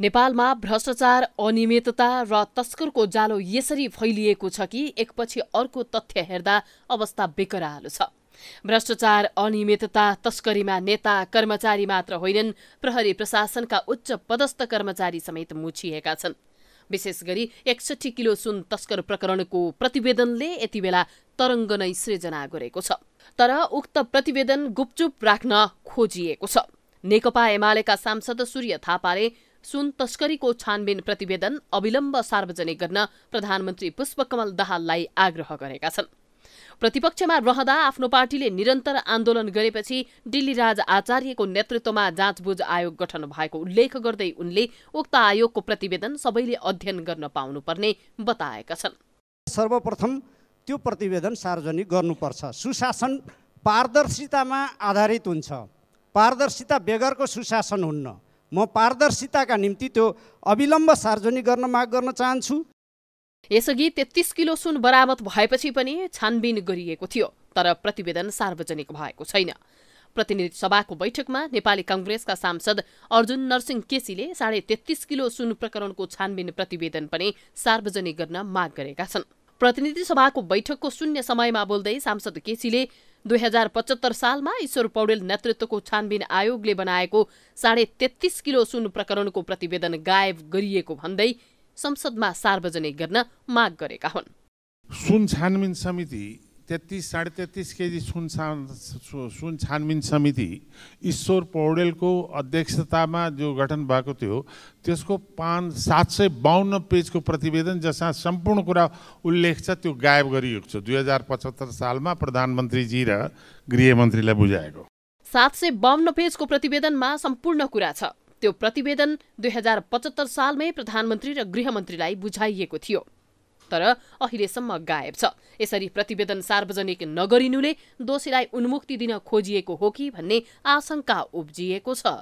नेपालमा भ्रष्टाचार अनियमितता र तस्करको जालो यसरी फैलिएको छ कि एकपछि अर्को तथ्य हेर्दा अवस्था बेकरालो छ भ्रष्टाचार अनियमितता तस्करीमा नेता कर्मचारी मात्र होइनन् प्रहरी प्रशासनका उच्च पदस्थ कर्मचारी समेत मुछिएका छन् विशेष गरी एकसठी किलो सुन तस्कर प्रकरणको प्रतिवेदनले यति बेला तरङ्ग नै सृजना गरेको छ तर उक्त प्रतिवेदन गुपचुप राख्न खोजिएको छ नेकपा एमालेका सांसद सूर्य थापाले सुन तस्करीको छानबिन प्रतिवेदन अविलम्ब सार्वजनिक गर्न प्रधानमन्त्री पुष्पकमल दाहाललाई आग्रह गरेका छन् प्रतिपक्षमा रहँदा आफ्नो पार्टीले निरन्तर आन्दोलन गरेपछि दिल्ली राज आचार्यको नेतृत्वमा जाँचबुझ आयोग गठन भएको उल्लेख गर्दै उनले उक्त आयोगको प्रतिवेदन सबैले अध्ययन गर्न पाउनुपर्ने बताएका छन् सर्वप्रथम त्यो प्रतिवेदन सार्वजनिक गर्नुपर्छ सुशासन पारदर्शितामा आधारित हुन्छ पारदर्शिता बेगरको सुशासन हुन्न म पारदर्शिताका निम्ति त्यो अविलम्ब सार्वजनिक गर्न माग गर्न चाहन्छु यसअघि तेत्तिस किलो सुन बरामद भएपछि पनि छानबिन गरिएको थियो तर प्रतिवेदन सार्वजनिक भएको छैन प्रतिनिधि सभाको बैठकमा नेपाली कङ्ग्रेसका सांसद अर्जुन नरसिंह केसीले साढे तेत्तिस किलो सुन प्रकरणको छानबिन प्रतिवेदन पनि सार्वजनिक गर्न माग गरेका छन् प्रतिनिधि सभाको बैठकको शून्य समयमा बोल्दै सांसद केसीले दुई हजार पचहत्तर सालमा ईश्वर पौडेल नेतृत्वको छानबिन आयोगले बनाएको साढे तेत्तिस किलो सुन प्रकरणको प्रतिवेदन गायब गरिएको भन्दै संसदमा सार्वजनिक गर्न माग गरेका हुन् सुन छानबिन समिति तेत्तिस साढे तेत्तिस केजी सुन सुन छानबिन समिति ईश्वर पौडेलको अध्यक्षतामा जो गठन भएको थियो त्यसको पाँच सात सय बाहन्न पेजको प्रतिवेदन जसमा सम्पूर्ण कुरा उल्लेख छ त्यो गायब गरिएको छ दुई हजार पचहत्तर सालमा प्रधानमन्त्रीजी र गृहमन्त्रीलाई बुझाएको सात सय बाहन्न पेजको प्रतिवेदनमा सम्पूर्ण कुरा छ त्यो प्रतिवेदन दुई हजार पचहत्तर सालमै प्रधानमन्त्री र गृहमन्त्रीलाई बुझाइएको थियो तर अहिलेसम्म गायब छ यसरी प्रतिवेदन सार्वजनिक नगरिनुले दोषीलाई उन्मुक्ति दिन खोजिएको हो कि भन्ने आशंका उब्जिएको छ